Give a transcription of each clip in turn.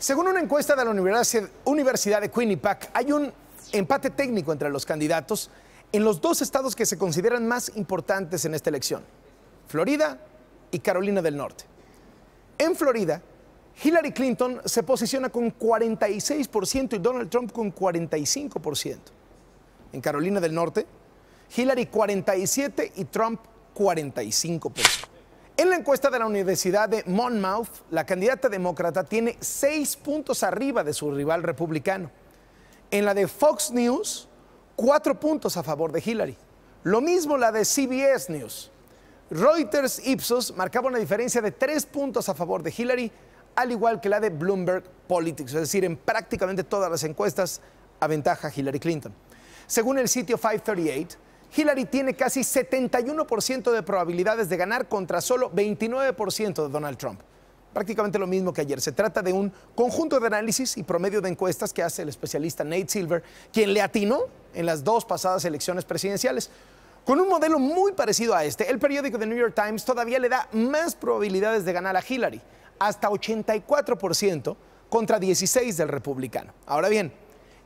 Según una encuesta de la Universidad de Quinnipiac, hay un empate técnico entre los candidatos en los dos estados que se consideran más importantes en esta elección, Florida y Carolina del Norte. En Florida, Hillary Clinton se posiciona con 46% y Donald Trump con 45%. En Carolina del Norte, Hillary 47% y Trump 45%. En la encuesta de la Universidad de Monmouth, la candidata demócrata tiene seis puntos arriba de su rival republicano. En la de Fox News, cuatro puntos a favor de Hillary. Lo mismo la de CBS News. Reuters Ipsos marcaba una diferencia de tres puntos a favor de Hillary, al igual que la de Bloomberg Politics, es decir, en prácticamente todas las encuestas aventaja Hillary Clinton. Según el sitio 538, Hillary tiene casi 71% de probabilidades de ganar contra solo 29% de Donald Trump. Prácticamente lo mismo que ayer. Se trata de un conjunto de análisis y promedio de encuestas que hace el especialista Nate Silver, quien le atinó en las dos pasadas elecciones presidenciales. Con un modelo muy parecido a este, el periódico The New York Times todavía le da más probabilidades de ganar a Hillary, hasta 84% contra 16 del republicano. Ahora bien,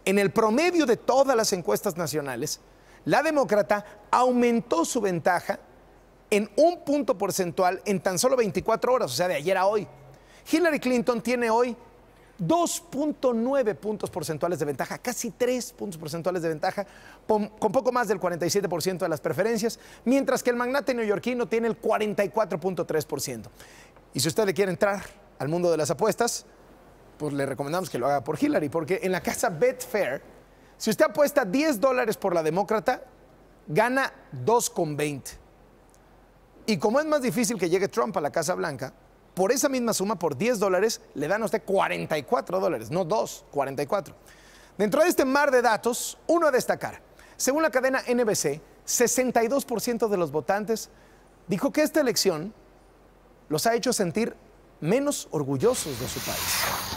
en el promedio de todas las encuestas nacionales, la demócrata aumentó su ventaja en un punto porcentual en tan solo 24 horas, o sea, de ayer a hoy. Hillary Clinton tiene hoy 2.9 puntos porcentuales de ventaja, casi 3 puntos porcentuales de ventaja, con, poco más del 47% de las preferencias, mientras que el magnate neoyorquino tiene el 44.3%. Y si usted le quiere entrar al mundo de las apuestas, pues le recomendamos que lo haga por Hillary, porque en la casa Betfair, si usted apuesta 10 dólares por la demócrata, gana 2,20. Y como es más difícil que llegue Trump a la Casa Blanca, por esa misma suma, por 10 dólares, le dan a usted 44 dólares, no 2, 44. Dentro de este mar de datos, uno a destacar. Según la cadena NBC, 62% de los votantes dijo que esta elección los ha hecho sentir menos orgullosos de su país.